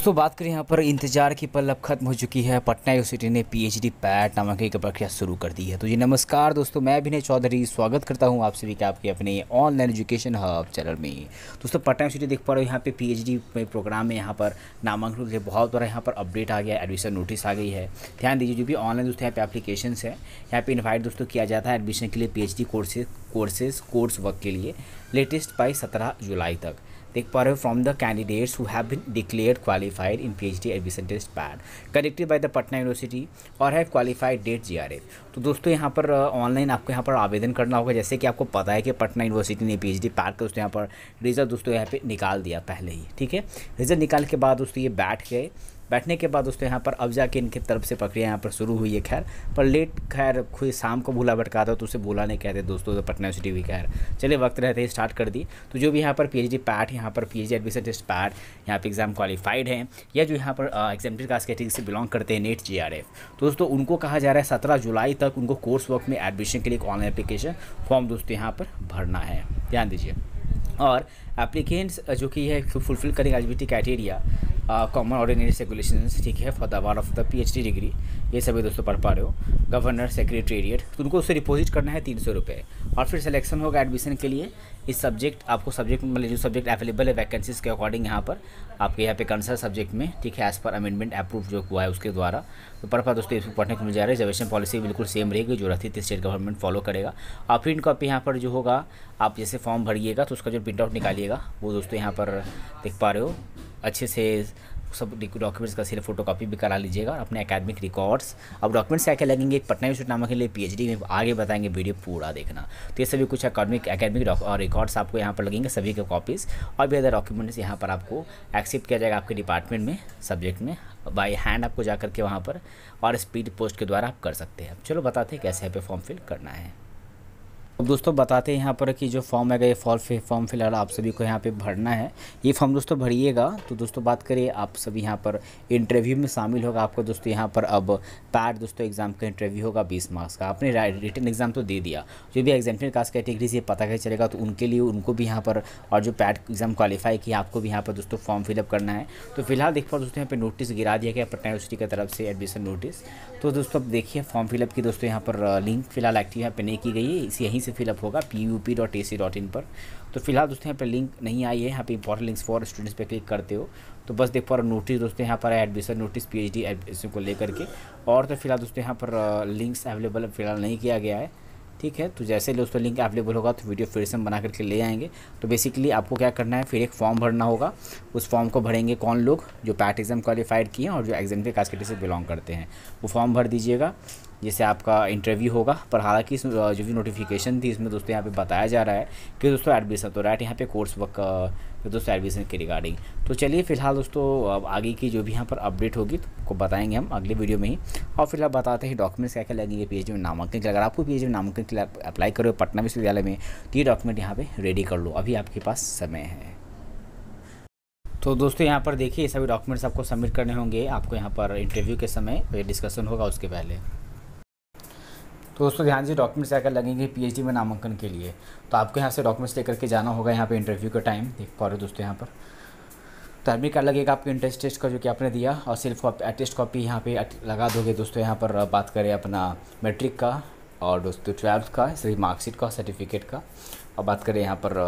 दोस्तों बात करें यहाँ पर इंतजार की पल अब खत्म हो चुकी है पटना यूनिवर्सिटी ने पीएचडी पैट नामक एक प्रक्रिया शुरू कर दी है तो जी नमस्कार दोस्तों मैं अभिनय चौधरी स्वागत करता हूँ आप सभी के आपके अपने ऑनलाइन एजुकेशन हब चैनल में दोस्तों पटना यूनिवर्सिटी देख पा रहे हो यहाँ पे पीएचडी प्रोग्राम में यहाँ पर नामांकन के बहुत बड़ा यहाँ पर अपडेट आ गया एडमिशन नोटिस आ गई है ध्यान दीजिए जो भी ऑनलाइन दोस्तों यहाँ पे अपलीकेशन है यहाँ पे इन्वाइट दोस्तों किया जाता है एडमिशन के लिए P H courses courses course work के लिए लेटेस्ट बाई सत्रह जुलाई तक देख पा रहे हो from the candidates who have been declared qualified in P H D admission test PAT collected by the Patna university और have qualified date G R F तो दोस्तों यहाँ पर ऑनलाइन uh, आपको यहाँ पर आवेदन करना होगा जैसे कि आपको पता है कि पटना यूनिवर्सिटी ने पी एच डी पैड दोस्तों यहाँ पर रिजल्ट दोस्तों यहाँ पर निकाल दिया पहले ही ठीक है रिजल्ट निकाल के बाद दोस्तों ये बैठ गए बैठने के बाद दोस्तों यहाँ पर अफजा जाके इनकी तरफ से प्रक्रिया यहाँ पर शुरू हुई है खैर पर लेट खैर खुद शाम को भूला भटका था तो उसे भूला नहीं कहते दोस्तों तो पटना सिटी भी खैर चले वक्त रहते ही स्टार्ट कर दी तो जो भी यहाँ पर पी एच डी पैट यहाँ पर P H D admission test PAT यहाँ पर एग्ज़ाम क्वालिफाइड हैं या जो यहाँ पर एग्जामेटेड कास्ट कैटेगरी से बिलोंग करते हैं नेट जी आर एफ तो दोस्तों उनको कहा जा रहा है सत्रह जुलाई तक उनको कोर्स वर्क में एडमिशन के लिए ऑनलाइन अप्लीकेशन फॉर्म दोस्तों यहाँ पर भरना है ध्यान दीजिए और एप्लीकेंट्स जो कि है फुलफिल करेंगे eligibility criteria common ordinary regulation ठीक है for the award of the PhD degree ये सभी दोस्तों पढ़ पा रहे हो गवर्नर सेक्रेटेरिएट तो उनको उससे डिपोजिट करना है तीन सौ रुपये और फिर सिलेक्शन होगा एडमिशन के लिए इस सब्जेक्ट आपको सब्जेक्ट मतलब जो सब्जेक्ट अवेलेबल है वैकेंसीज के अकॉर्डिंग यहाँ पर आपके यहाँ पे कंसर सब्जेक्ट में ठीक है एज़ पर अमेंडमेंट अप्रूव जो हुआ है उसके द्वारा तो पर पा दोस्तों इसको पढ़ने को मिल जा रहा है रिजर्वेशन पॉलिसी बिल्कुल सेम रहेगी जो रहती थी स्टेट गवर्नमेंट फॉलो करेगा और प्रिंट कॉपी यहाँ पर जो होगा आप जैसे फॉर्म भरिएगा तो उसका जो प्रिंट आउट निकालिएगा वो दोस्तों यहाँ पर देख पा रहे हो अच्छे से सब डॉक्यूमेंट्स का सिर्फ फोटो कॉपी भी करा लीजिएगा अपने अकेडमिक रिकॉर्ड्स अब डॉक्यूमेंट्स क्या क्या लगेंगे एक पटना यूनिवर्सिटी नामा के लिए पीएचडी में आगे बताएंगे वीडियो पूरा देखना तो ये सभी कुछ अकेडमिक अकेडमिक रिकॉर्ड्स आपको यहाँ पर लगेंगे सभी के कॉपीज़ और भी अदर डॉक्यूमेंट्स यहाँ पर आपको एक्सेप्ट किया जाएगा आपके डिपार्टमेंट में सब्जेक्ट में बाई हैंड आपको जा करके वहाँ पर और स्पीड पोस्ट के द्वारा आप कर सकते हैं चलो बताते हैं कैसे यहाँ पर फॉर्म फिल करना है अब दोस्तों बताते हैं यहाँ पर कि जो फॉर्म है ये फॉर्म फॉर्म फिलहाल आप सभी को यहाँ पे भरना है ये फॉर्म दोस्तों भरिएगा तो दोस्तों बात करिए आप सभी यहाँ पर इंटरव्यू में शामिल होगा आपको दोस्तों यहाँ पर अब पैड दोस्तों एग्जाम का इंटरव्यू होगा बीस मार्क्स का आपने रिटर्न एग्जाम तो दे दिया जो भी एग्जाम कास्ट कैटेगरी से पता कर चलेगा तो उनके लिए उनको भी यहाँ पर और जो पैट एग्जाम क्वालिफाई किया आपको भी यहाँ पर दोस्तों फॉर्म फिलअप करना है तो फिलहाल देख पाओ दोस्तों यहाँ पर नोटिस गिरा दिया गया पटना यूनिवर्सिटी की तरफ से एडमिशन नोटिस तो दोस्तों अब देखिए फॉर्म फिलअप की दोस्तों यहाँ पर लिंक uh, फिलहाल एक्टिव यहाँ पर नहीं की गई है इसी यहीं से से फिलअप होगा P U P dot A C dot in पर तो फिलहाल दोस्तों यहाँ पर लिंक नहीं आई है यहाँ पे इंपॉर्टेंट लिंक्स फॉर स्टूडेंट्स पे क्लिक करते हो तो बस देख पा नोटिस दोस्तों यहाँ पर admission notice P H D admission को लेकर के और तो फिलहाल दोस्तों यहाँ पर लिंक्स अवेलेबल फिलहाल नहीं किया गया है ठीक है तो जैसे दोस्तों लिंक अवेलेबल होगा तो वीडियो फिर से हम बना करके ले आएंगे तो बेसिकली आपको क्या करना है फिर एक फॉर्म भरना होगा उस फॉर्म को भरेंगे कौन लोग जो पैट एग्जाम क्वालिफाइड किए हैं और जो एग्जाम के कास्केटी से बिलोंग करते हैं वो फॉर्म भर दीजिएगा जिससे आपका इंटरव्यू होगा पर हालांकि इस जो भी नोटिफिकेशन थी इसमें दोस्तों यहाँ पे बताया जा रहा है कि दोस्तों एडमिशन तो राइट यहाँ पे कोर्स वर्क दोस्तों एडमिशन के रिगार्डिंग तो चलिए फिलहाल दोस्तों अब आगे की जो भी यहाँ पर अपडेट होगी तो को बताएंगे हम अगले वीडियो में ही और फिलहाल बताते हैं डॉक्यूमेंट्स क्या क्या लगेंगे पी में नामांकन के अगर आपको पी में नामांकन के लिए अप्लाई करो पटना विश्वविद्यालय में तो ये डॉक्यूमेंट यहाँ पर रेडी कर लो अभी आपके पास समय है तो दोस्तों यहाँ पर देखिए सभी डॉक्यूमेंट्स आपको सबमिट करने होंगे आपको यहाँ पर इंटरव्यू के समय डिस्कशन होगा उसके पहले तो दोस्तों ध्यान से डॉक्यूमेंट्स क्या लगेंगे पीएचडी में नामांकन के लिए तो आपको यहाँ से डॉक्यूमेंट्स लेकर के जाना होगा यहाँ पे इंटरव्यू का टाइम देख पा रहे हो दोस्तों यहाँ पर तो एडमिट कार्ड लगेगा आपके इंटरेस्ट टेस्ट का जो कि आपने दिया और सिर्फ कॉपी अटेस्ट कॉपी यहाँ पे लगा दोगे दोस्तों यहाँ पर बात करें अपना मेट्रिक का और दोस्तों ट्वेल्थ का सभी मार्कशीट का सर्टिफिकेट का और बात करें यहाँ पर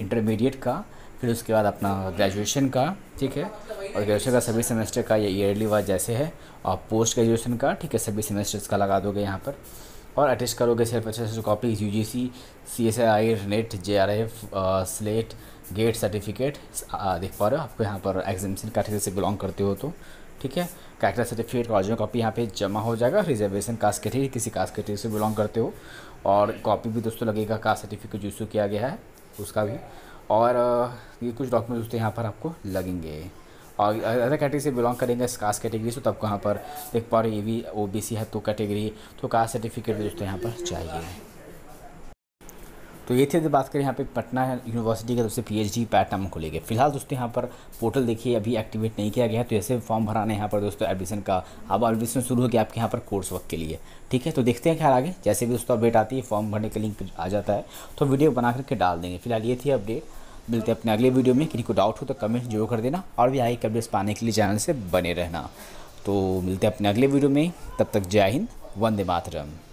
इंटरमीडिएट का फिर उसके बाद अपना ग्रेजुएशन का ठीक है और ग्रेजुएशन का सभी सेमेस्टर का या ईयरली वाइज जैसे है और पोस्ट ग्रेजुएशन का ठीक है सभी सेमेस्टर्स का लगा दोगे यहाँ पर और अटैच करोगे self attested copies U G C C S I NET J R F SLET GATE certificate देख पा रहे हो आपको यहाँ पर एग्जामेशन कैटेगरी से बिलोंग करते हो तो ठीक है कैरेक्टर सर्टिफिकेट कॉलेज में कॉपी यहाँ पे जमा हो जाएगा रिजर्वेशन कास्ट कैटेगरी किसी कास्ट कैटेगरी से बिलोंग करते हो और कॉपी भी दोस्तों लगेगा कास्ट सर्टिफिकेट जो इशू किया गया है उसका भी और uh, ये कुछ डॉक्यूमेंट दोस्तों यहाँ पर आपको लगेंगे और अदर कैटेगरी से बिलोंग करेंगे कास्ट कैटेगरी से तब कहाँ पर देख पा रहे ये भी ओ है तो कैटेगरी तो कास्ट सर्टिफिकेट भी दोस्तों यहाँ पर चाहिए तो ये थे बात करें यहाँ पे पटना यूनिवर्सिटी की तरफ से डी पैटर्न को लेके फिलहाल दोस्तों यहाँ पर पोर्टल देखिए अभी एक्टिवेट नहीं किया गया है तो ऐसे फॉर्म भराना है यहाँ पर दोस्तों एडमिशन का अब एडमिशन शुरू हो गया आपके यहाँ पर कोर्स वर्क के लिए ठीक है तो देखते हैं ख्याल आगे जैसे भी दोस्तों अपडेट आती है फॉर्म भरने का लिंक आ जाता है तो वीडियो बना करके डाल देंगे फिलहाल ये थी अपडेट मिलते हैं अपने अगले वीडियो में किसी को डाउट हो तो कमेंट जरूर कर देना और भी आई अपडेट्स पाने के लिए चैनल से बने रहना तो मिलते हैं अपने अगले वीडियो में तब तक जय हिंद वंदे मातरम